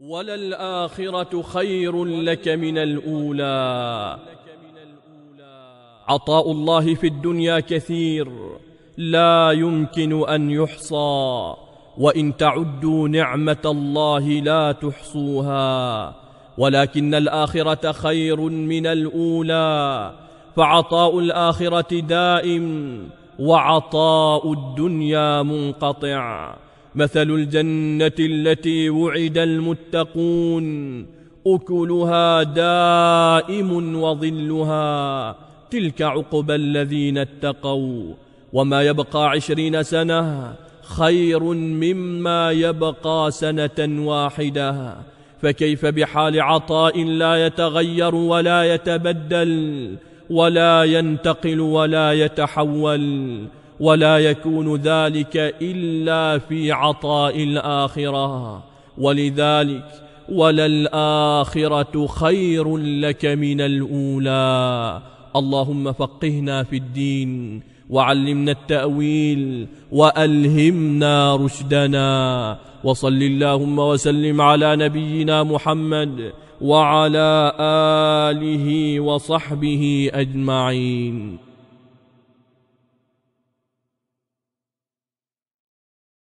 وللآخرة خير لك من الأولى عطاء الله في الدنيا كثير لا يمكن أن يحصى وإن تعدوا نعمة الله لا تحصوها ولكن الآخرة خير من الأولى فعطاء الآخرة دائم وعطاء الدنيا منقطع مثل الجنة التي وعد المتقون أكلها دائم وظلها تلك عقبى الذين اتقوا وما يبقى عشرين سنة خير مما يبقى سنة واحدة فكيف بحال عطاء لا يتغير ولا يتبدل ولا ينتقل ولا يتحول ولا يكون ذلك إلا في عطاء الآخرة ولذلك وللآخرة خير لك من الأولى اللهم فقهنا في الدين وعلمنا التأويل وألهمنا رشدنا وصل اللهم وسلم على نبينا محمد وعلى آله وصحبه أجمعين